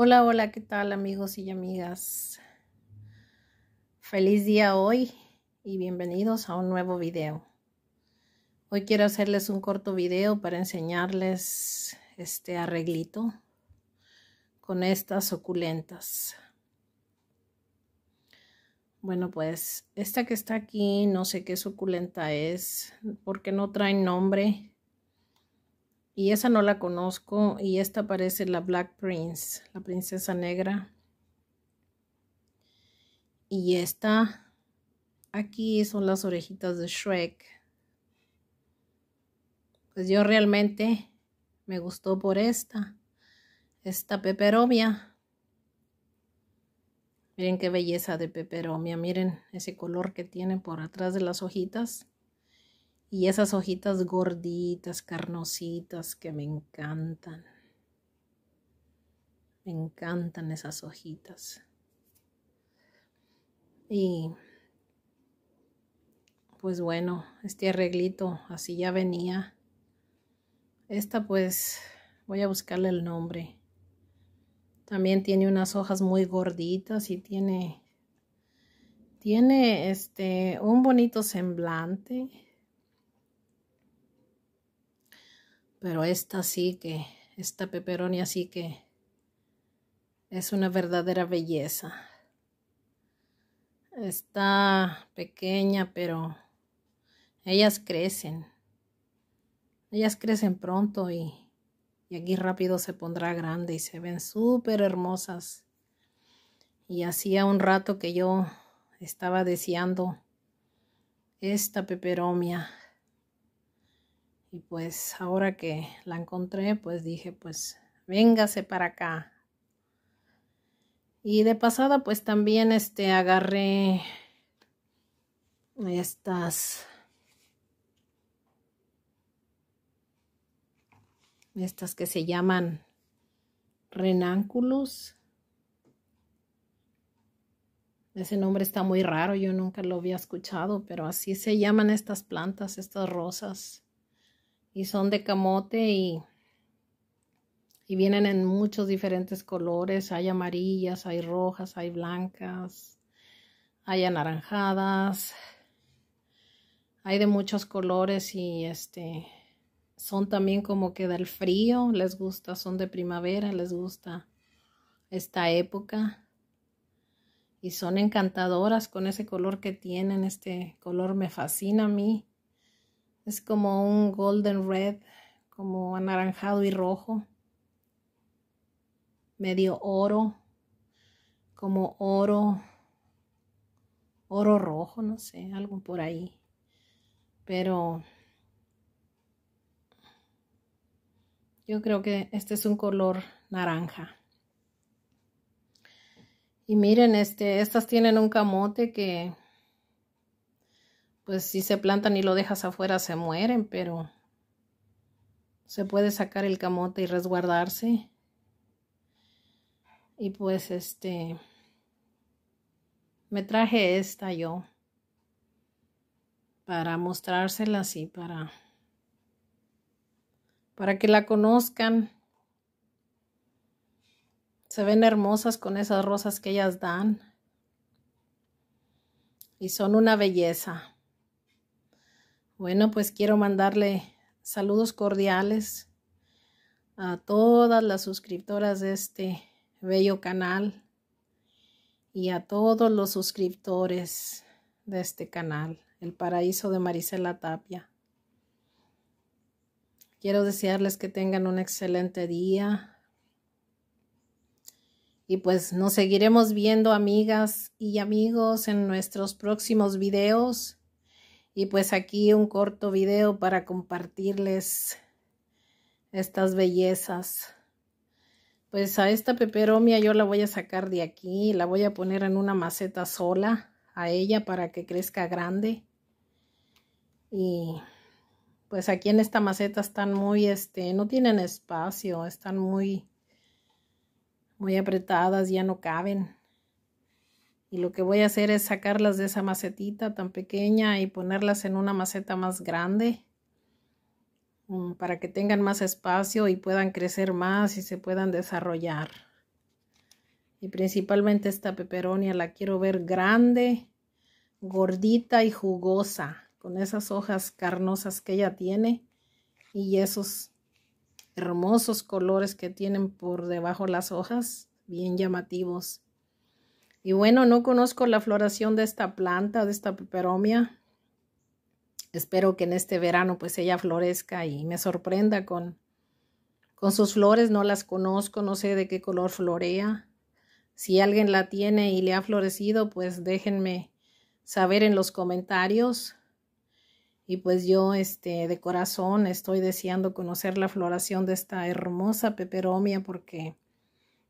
Hola, hola, ¿qué tal amigos y amigas? Feliz día hoy y bienvenidos a un nuevo video. Hoy quiero hacerles un corto video para enseñarles este arreglito con estas suculentas. Bueno, pues esta que está aquí, no sé qué suculenta es, porque no trae nombre. Y esa no la conozco. Y esta parece la Black Prince, la princesa negra. Y esta, aquí son las orejitas de Shrek. Pues yo realmente me gustó por esta, esta peperomia. Miren qué belleza de peperomia, miren ese color que tiene por atrás de las hojitas. Y esas hojitas gorditas, carnositas que me encantan. Me encantan esas hojitas. Y pues bueno, este arreglito así ya venía. Esta pues voy a buscarle el nombre. También tiene unas hojas muy gorditas y tiene tiene este un bonito semblante Pero esta sí que, esta peperonia sí que es una verdadera belleza. Está pequeña, pero ellas crecen. Ellas crecen pronto y, aquí rápido se pondrá grande y se ven súper hermosas. Y hacía un rato que yo estaba deseando esta peperomia. Y pues ahora que la encontré, pues dije, pues véngase para acá. Y de pasada, pues también este agarré estas estas que se llaman renánculos. Ese nombre está muy raro, yo nunca lo había escuchado, pero así se llaman estas plantas, estas rosas y son de camote y, y vienen en muchos diferentes colores. Hay amarillas, hay rojas, hay blancas, hay anaranjadas, hay de muchos colores y este son también como que del frío, les gusta, son de primavera, les gusta esta época y son encantadoras con ese color que tienen, este color me fascina a mí. Es como un golden red, como anaranjado y rojo. Medio oro, como oro, oro rojo, no sé, algo por ahí. Pero yo creo que este es un color naranja. Y miren, este, estas tienen un camote que pues si se plantan y lo dejas afuera se mueren, pero se puede sacar el camote y resguardarse. Y pues este, me traje esta yo para mostrársela así, para, para que la conozcan. Se ven hermosas con esas rosas que ellas dan. Y son una belleza. Bueno, pues quiero mandarle saludos cordiales a todas las suscriptoras de este bello canal y a todos los suscriptores de este canal, El Paraíso de Marisela Tapia. Quiero desearles que tengan un excelente día. Y pues nos seguiremos viendo amigas y amigos en nuestros próximos videos. Y pues aquí un corto video para compartirles estas bellezas. Pues a esta peperomia yo la voy a sacar de aquí, la voy a poner en una maceta sola a ella para que crezca grande. Y pues aquí en esta maceta están muy, este, no tienen espacio, están muy, muy apretadas, ya no caben y lo que voy a hacer es sacarlas de esa macetita tan pequeña y ponerlas en una maceta más grande mm, para que tengan más espacio y puedan crecer más y se puedan desarrollar. Y principalmente esta peperonia la quiero ver grande, gordita y jugosa, con esas hojas carnosas que ella tiene y esos hermosos colores que tienen por debajo las hojas, bien llamativos. Y bueno, no conozco la floración de esta planta, de esta peperomia. Espero que en este verano pues ella florezca y me sorprenda con, con sus flores. No las conozco, no sé de qué color florea. Si alguien la tiene y le ha florecido, pues déjenme saber en los comentarios. Y pues yo este, de corazón estoy deseando conocer la floración de esta hermosa peperomia porque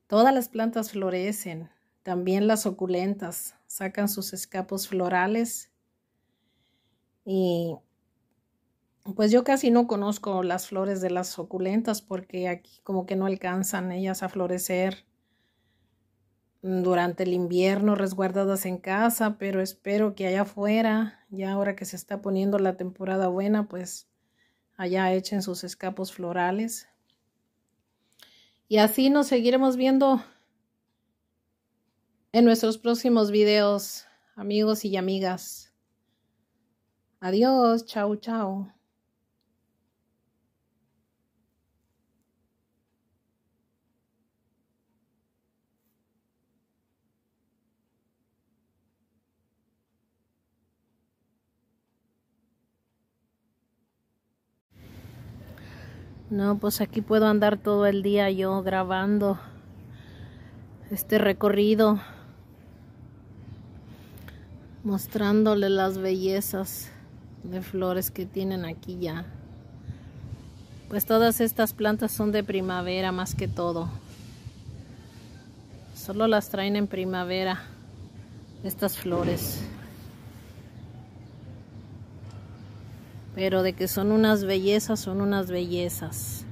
todas las plantas florecen también las suculentas sacan sus escapos florales y pues yo casi no conozco las flores de las suculentas porque aquí como que no alcanzan ellas a florecer mm, durante el invierno resguardadas en casa, pero espero que allá afuera, ya ahora que se está poniendo la temporada buena, pues allá echen sus escapos florales. Y así nos seguiremos viendo en nuestros próximos videos, amigos y amigas. Adiós, chao, chao. No, pues aquí puedo andar todo el día yo grabando este recorrido mostrándole las bellezas de flores que tienen aquí ya pues todas estas plantas son de primavera más que todo solo las traen en primavera estas flores pero de que son unas bellezas son unas bellezas